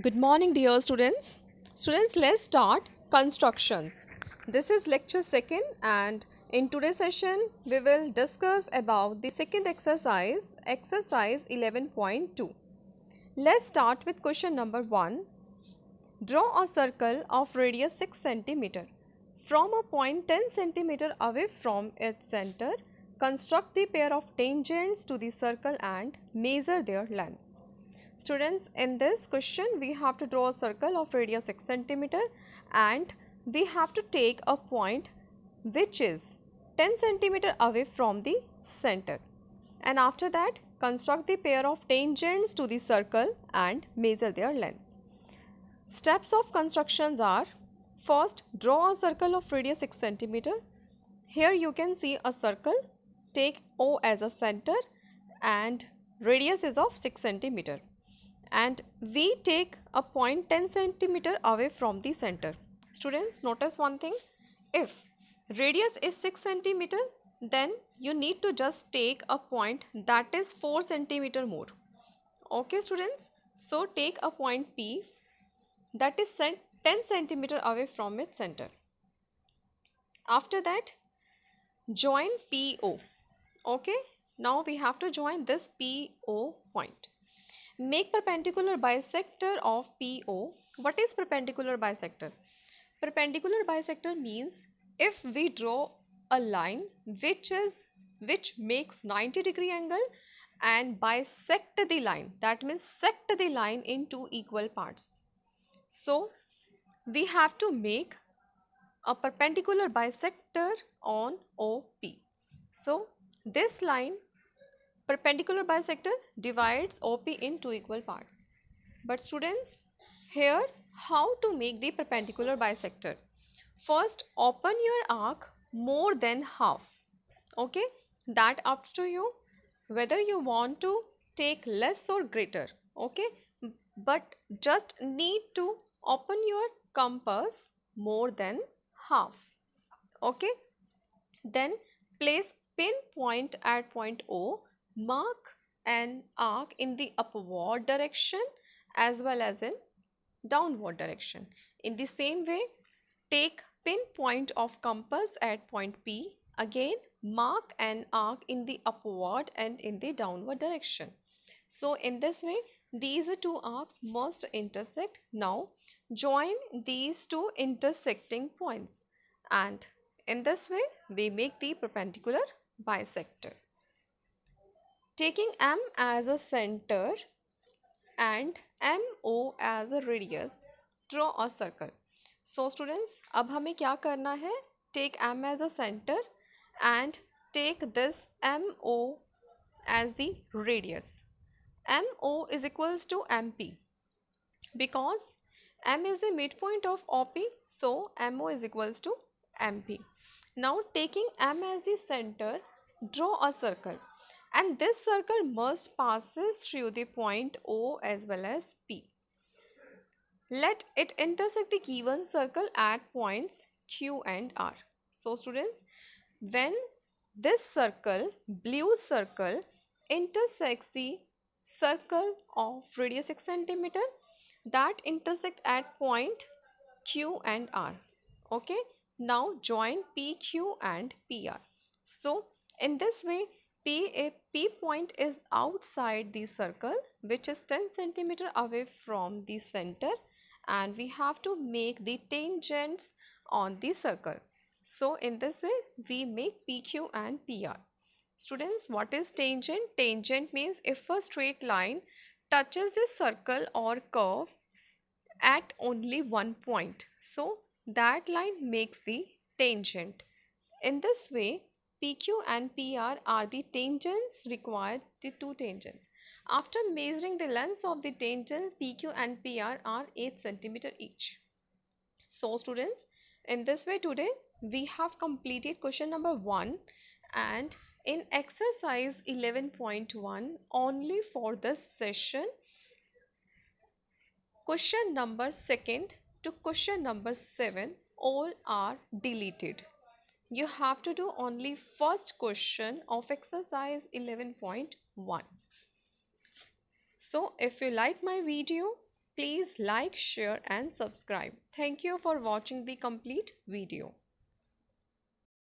Good morning dear students. Students let's start constructions. This is lecture 2nd and in today's session we will discuss about the second exercise, exercise 11.2. Let's start with question number 1. Draw a circle of radius 6 cm. From a point 10 cm away from its center, construct the pair of tangents to the circle and measure their lengths. Students, in this question, we have to draw a circle of radius 6 centimeter and we have to take a point which is 10 centimeter away from the center. And after that, construct the pair of tangents to the circle and measure their lengths. Steps of constructions are first draw a circle of radius 6 centimeter. Here you can see a circle, take O as a center and radius is of 6 centimeter and we take a point 10 centimeter away from the center. Students notice one thing if radius is 6 centimeter then you need to just take a point that is 4 centimeter more. Okay students so take a point P that is 10 centimeter away from its center. After that join PO okay now we have to join this PO point. Make perpendicular bisector of PO. What is perpendicular bisector? Perpendicular bisector means if we draw a line which is which makes 90 degree angle and bisect the line that means sect the line in two equal parts. So we have to make a perpendicular bisector on OP. So this line Perpendicular bisector divides OP in two equal parts. But students, here how to make the perpendicular bisector? First, open your arc more than half, okay? That up to you whether you want to take less or greater, okay? But just need to open your compass more than half, okay? Then place pin point at point O mark an arc in the upward direction as well as in downward direction. In the same way, take pinpoint of compass at point P. Again, mark an arc in the upward and in the downward direction. So, in this way, these two arcs must intersect. Now, join these two intersecting points and in this way, we make the perpendicular bisector. Taking M as a center and MO as a radius, draw a circle. So students, अब हमें kya karna hai? Take M as a center and take this MO as the radius. MO is equals to MP because M is the midpoint of OP, so MO is equals to MP. Now taking M as the center, draw a circle and this circle must passes through the point O as well as P. Let it intersect the given circle at points Q and R. So students, when this circle, blue circle intersects the circle of radius 6 centimeter that intersect at point Q and R. Okay, now join PQ and PR. So in this way, P, a P point is outside the circle which is 10 centimeter away from the center and we have to make the tangents on the circle. So, in this way we make PQ and PR. Students, what is tangent? Tangent means if a straight line touches the circle or curve at only one point. So, that line makes the tangent. In this way, PQ and PR are the tangents required, the two tangents. After measuring the lengths of the tangents, PQ and PR are 8 centimeter each. So students, in this way today, we have completed question number 1 and in exercise 11.1 only for this session, question number 2nd to question number 7 all are deleted you have to do only first question of exercise 11.1 so if you like my video please like share and subscribe thank you for watching the complete video